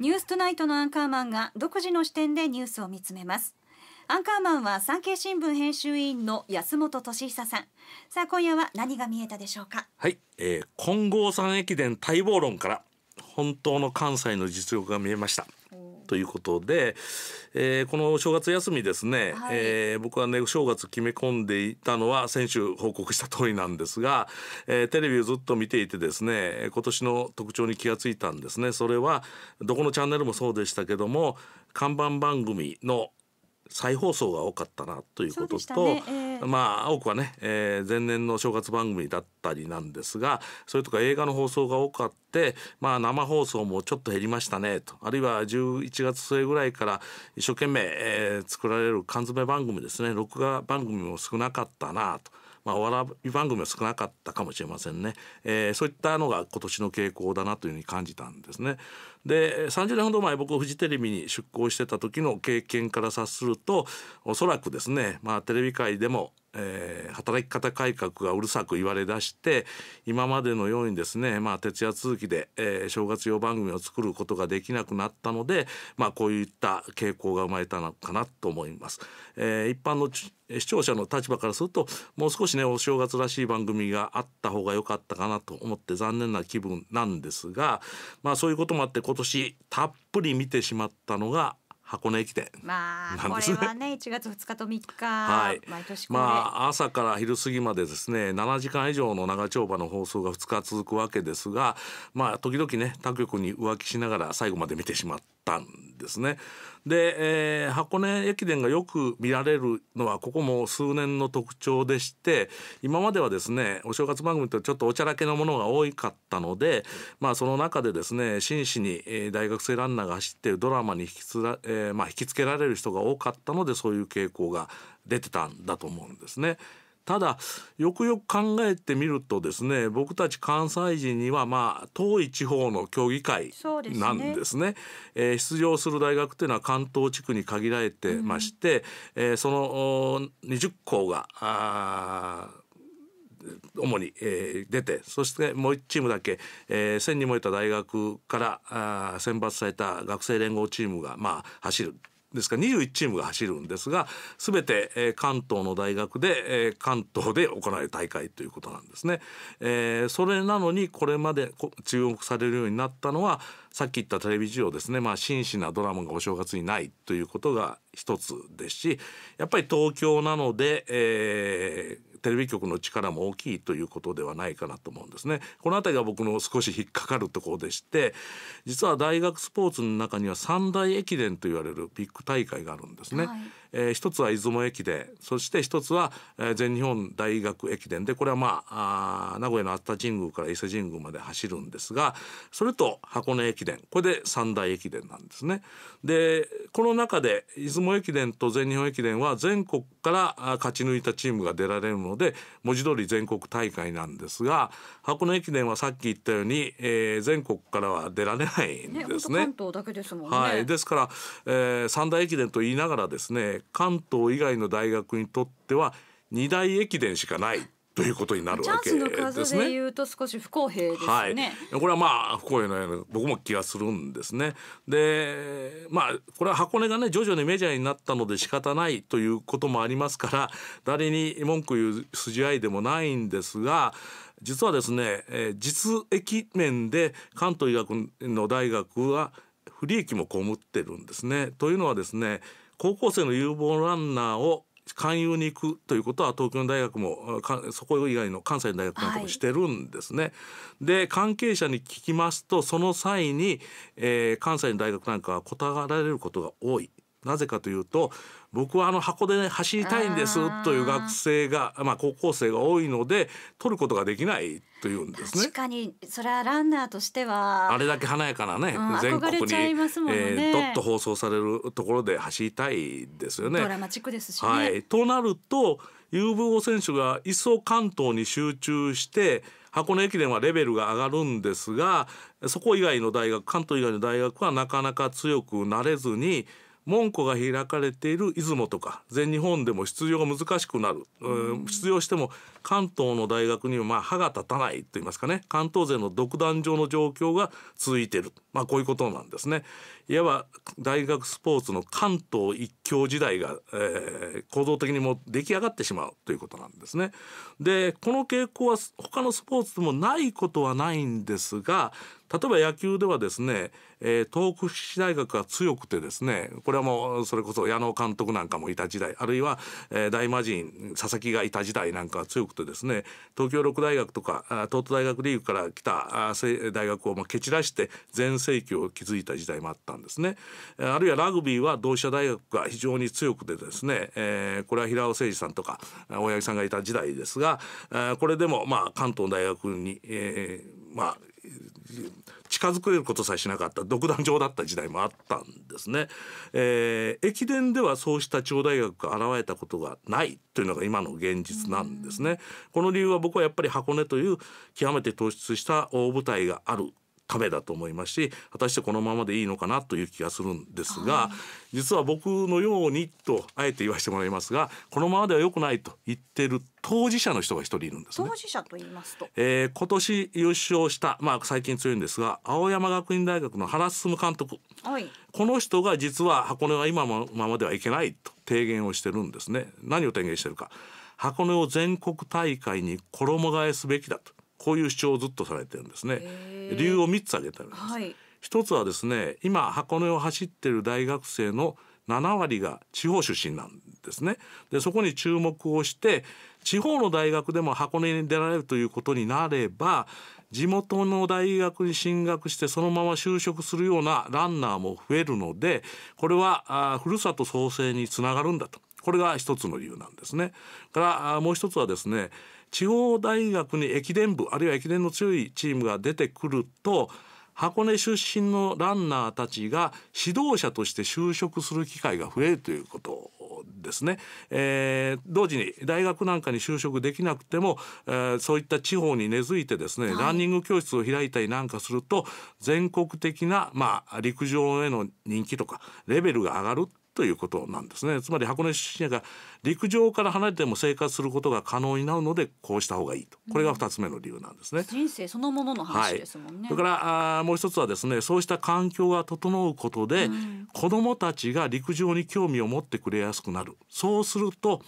ニューストナイトのアンカーマンが独自の視点でニュースを見つめます。アンカーマンは産経新聞編集員の安本俊久さん。さあ、今夜は何が見えたでしょうか。はい、えー、金剛山駅伝待望論から本当の関西の実力が見えました。ということで、えー、この正月休みですね、はい、えー、僕はね正月決め込んでいたのは先週報告した通りなんですが、えー、テレビをずっと見ていてですね今年の特徴に気がついたんですねそれはどこのチャンネルもそうでしたけども看板番組の再放送が多かったなということと、ねえー、まあ多くはね、えー、前年の正月番組だったりなんですがそれとか映画の放送が多かって、まあ、生放送もちょっと減りましたねとあるいは11月末ぐらいから一生懸命、えー、作られる缶詰番組ですね録画番組も少なかったなと。まあ、お笑い番組は少なかったかもしれませんね、えー、そういったのが今年の傾向だなというふうに感じたんですね。で30年ほど前僕フジテレビに出向してた時の経験から察するとおそらくですね、まあ、テレビ界でもえー、働き方改革がうるさく言われ出して今までのようにですね、まあ、徹夜続きで、えー、正月用番組を作ることができなくなったので、まあ、こういった傾向が生まれたのかなと思います。えー、一般の視聴者の立場からするともう少しねお正月らしい番組があった方が良かったかなと思って残念な気分なんですが、まあ、そういうこともあって今今年たっぷり見てしまったのが箱根駅伝なんですね。まあ、これはね1月2日と3日、はい、毎年まあ朝から昼過ぎまでですね7時間以上の長丁場の放送が2日続くわけですがまあ時々ね他局に浮気しながら最後まで見てしまったんですね。で、えー、箱根駅伝がよく見られるのはここも数年の特徴でして今まではですねお正月番組ってちょっとおちゃらけのものが多かったので、まあ、その中でですね真摯に大学生ランナーが走っているドラマに引きつら、えーまあ、引きつけられる人が多かったのでそういう傾向が出てたんだと思うんですね。ただよくよく考えてみるとですね僕たち関西人にはまあ遠い地方の協議会なんですねで、ね、えー、出場する大学っていうのは関東地区に限られてまして、うん、えー、その20校が主に、えー、出てそしてもう1チームだけ、1000人もいた大学からあ選抜された学生連合チームが、まあ、走るですから21チームが走るんですが全て、え関東の大学で、え関東で行われる大会ということなんですね。えそれなのにこれまで注目されるようになったのはさっき言ったテレビ需要ですね、まあ、真摯なドラマがお正月にないということが一つですしやっぱり東京なので、えー、テレビ局の力も大きいということではないかなと思うんですね。この辺りが僕の少し引っかかるところでして実は大学スポーツの中には三大駅伝と言われるビッグ大会があるんですね。はいえー、一つは出雲駅伝そして一つは、え全日本大学駅伝でこれはまああ名古屋の熱田神宮から伊勢神宮まで走るんですがそれと箱根駅伝これで三大駅伝なんですね。でこの中で出雲駅伝と全日本駅伝は全国から勝ち抜いたチームが出られるので文字通り全国大会なんですが箱根駅伝はさっき言ったように、えー、全国からは出られないんですね。ね関東だけですもんね、はい、ですから、えー、三大駅伝と言いながらですね関東以外の大学にとっては二大駅伝しかないということになるわけですね。チャンスの数で言うと少し不公平ですね。はい、これはまあ不公平のような僕も気がするんですね。で、まあこれは箱根がね徐々にメジャーになったので仕方ないということもありますから誰に文句言う筋合いでもないんですが。実はですね、えー、実益面で関東医学の大学は不利益も被ってるんですね。というのはですね高校生の有望ランナーを勧誘に行くということは東京の大学もそこ以外の関西の大学なんかもしてるんですね。はい、で関係者に聞きますとその際に、えー、関西の大学なんかは断られることが多い。なぜかというと僕はあの箱で、ね、走りたいんですという学生が、まあ、高校生が多いので取ることができないというんですね。確かにそれはランナーとしてはあれだけ華やかなね、うん、全国に、ドえっと放送されるところで走りたいですよね。ドラマチックですし、ね、はい、となると有望選手が一層関東に集中して箱根駅伝はレベルが上がるんですがそこ以外の大学関東以外の大学はなかなか強くなれずに門戸が開かれている出雲とか全日本でも出場が難しくなる、うん、出場しても関東の大学にはまあ歯が立たないと言いますかね関東勢の独壇場の状況が続いている、まあ、こういうことなんですね。いわば大学スポーツの関東一強時代が、えー、構造的にも出来上がってしまうということなんですね。でこの傾向は他のスポーツでもないことはないんですが例えば野球ではですね、えー、東北市大学が強くてですねこれはもうそれこそ矢野監督なんかもいた時代あるいは、えー、大魔神佐々木がいた時代なんかは強くくてですね東京六大学とか東都大学リーグから来た大学を蹴散らして全盛期を築いた時代もあったんですね。あるいはラグビーは同志社大学が非常に強くてですね、えこれは平尾誠二さんとか大八木さんがいた時代ですがこれでもまあ関東大学に、えまあ近づけることさえしなかった独壇場だった時代もあったんですね、えー、駅伝ではそうした地方大学が現れたことがないというのが今の現実なんですね、この理由は僕はやっぱり箱根という極めて突出した大舞台がある壁だと思いますし果たしてこのままでいいのかなという気がするんですが、はい、実は僕のようにとあえて言わせてもらいますがこのままでは良くないと言ってる当事者の人が一人いるんですね。当事者と言いますと、えー、今年優勝した、まあ、最近強いんですが青山学院大学の原進監督、はい、この人が実は箱根は今のままではいけないと提言をしてるんですね。何を提言してるか箱根を全国大会に衣替えすべきだとこういう主張をずっとされてるんですね。理由を3つ挙げてあす、はい、一つはですね今箱根を走ってる大学生の7割が地方出身なんですねでそこに注目をして地方の大学でも箱根に出られるということになれば地元の大学に進学してそのまま就職するようなランナーも増えるのでこれはあふるさと創生につながるんだとこれが一つの理由なんですね。からもう一つはですね地方大学に駅伝部あるいは駅伝の強いチームが出てくると箱根出身のランナーたちが指導者として就職する機会が増えるということですね、えー、同時に大学なんかに就職できなくても、えー、そういった地方に根付いてですね、はい、ランニング教室を開いたりなんかすると全国的な、まあ、陸上への人気とかレベルが上がるということなんですねつまり箱根出身が陸上から離れても生活することが可能になるのでこうした方がいいとこれが2つ目の理由なんですね、うん、人生そのものの話ですもんね、はい、それからあもう一つはですねそうした環境が整うことで、うん、子どもたちが陸上に興味を持ってくれやすくなるそうすると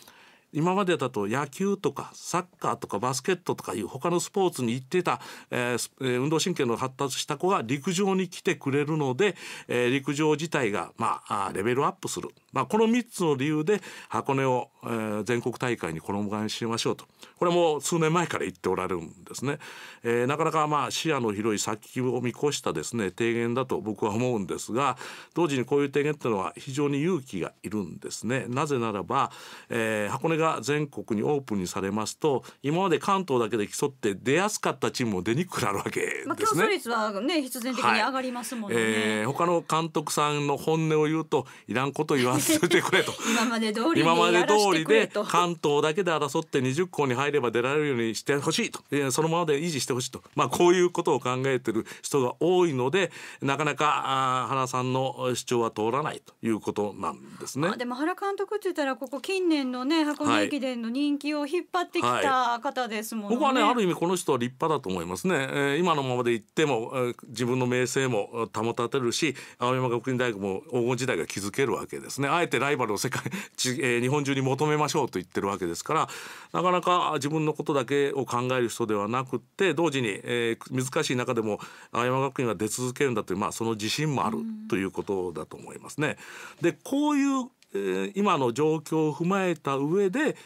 今までだと野球とかサッカーとかバスケットとかいう他のスポーツに行ってた、えー、運動神経の発達した子が陸上に来てくれるので、えー、陸上自体が、まあ、レベルアップする、まあ、この3つの理由で箱根を、えー、全国大会に衣替えしましょうとこれも数年前から言っておられるんですね、えー、なかなかまあ視野の広い先を見越したですね提言だと僕は思うんですが同時にこういう提言っていうのは非常に勇気がいるんですねなぜならば、えー、箱根がが全国にオープンにされますと今まで関東だけで競って出やすかったチームも出にくくなるわけですね。まあ、競争率はね必然的に上がりますもんね。はい、えー、他の監督さんの本音を言うといらんこと言わせてくれと今まで通り今まで通りで関東だけで争って20校に入れば出られるようにしてほしいと、えー、そのままで維持してほしいと、まあ、こういうことを考えてる人が多いのでなかなかあ原さんの主張は通らないということなんですね。まあ、でも原監督って言ったらここ近年のね箱箱根駅伝の人気を引っ張ってきた方ですもんね、はいはい、僕はねある意味この人は立派だと思いますね、えー、今のままでいっても、えー、自分の名声も保たれるし青山学院大学も黄金時代が築けるわけですねあえてライバルを世界、えー、日本中に求めましょうと言ってるわけですからなかなか自分のことだけを考える人ではなくって同時に、えー、難しい中でも青山学院は出続けるんだという、まあ、その自信もあるということだと思いますね。でこういうー、今の状況を踏まえた上で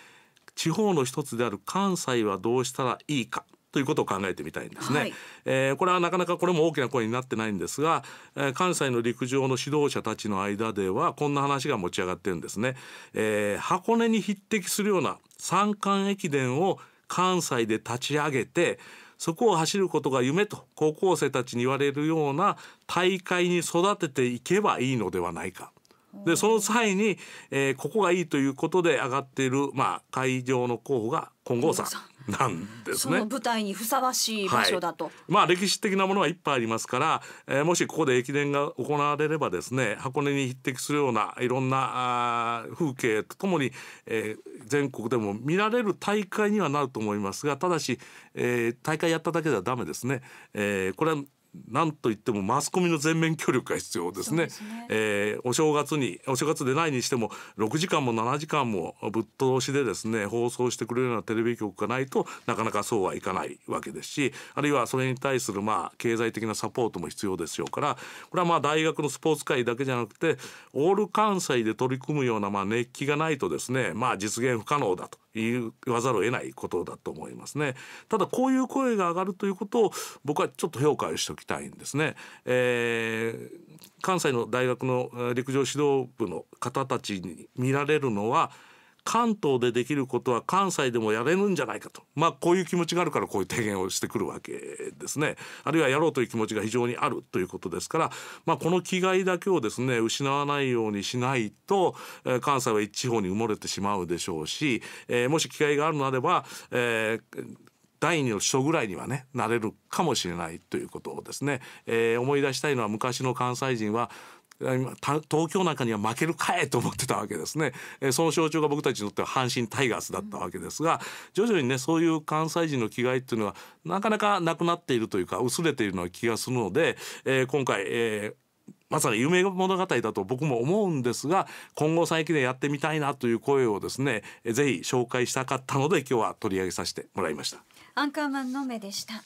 地方の一つである関西はどうしたらいいかということを考えてみたいんですね、はい、えー、これはなかなかこれも大きな声になってないんですが、えー、関西の陸上の指導者たちの間ではこんな話が持ち上がってるんですね、えー、箱根に匹敵するような山間駅伝を関西で立ち上げてそこを走ることが夢と高校生たちに言われるような大会に育てていけばいいのではないかでその際に、えー、ここがいいということで上がっている、まあ、会場の候補が金剛山なんですね。その舞台にふさわしい場所だと、はい、まあ歴史的なものはいっぱいありますから、えー、もしここで駅伝が行われればですね箱根に匹敵するようないろんなあ風景とともに、えー、全国でも見られる大会にはなると思いますがただし、えー、大会やっただけではダメですね。えー、これはなんといってもマスコミの全面協力が必要ですねで、ね、えー、お正月にお正月でないにしても6時間も7時間もぶっ通しでですね放送してくれるようなテレビ局がないとなかなかそうはいかないわけですしあるいはそれに対するまあ経済的なサポートも必要でしょうからこれはまあ大学のスポーツ界だけじゃなくてオール関西で取り組むようなまあ熱気がないとですねまあ実現不可能だと言わざるを得ないことだと思いますねただこういう声が上がるということを僕はちょっと評価しておきたいんですね、えー、関西の大学の陸上指導部の方たちに見られるのは関東でできることは関西でもやれるんじゃないかと、まあ、こういう気持ちがあるからこういう提言をしてくるわけですねあるいはやろうという気持ちが非常にあるということですから、まあ、この気概だけをですね失わないようにしないと、えー、関西は一地方に埋もれてしまうでしょうし、えー、もし気概があるのであれば、えー、第二の首相ぐらいにはねなれるかもしれないということをですね、えー、思い出したいのは昔の関西人は東京なんかには負けるかえと思ってたわけですね、その象徴が僕たちにとっては阪神タイガースだったわけですが徐々にねそういう関西人の気概っていうのはなかなかなくなっているというか薄れているような気がするので、え今回、えーまさに夢物語だと僕も思うんですが今後最近でやってみたいなという声をですねぜひ紹介したかったので今日は取り上げさせてもらいましたアンカーマンの目でした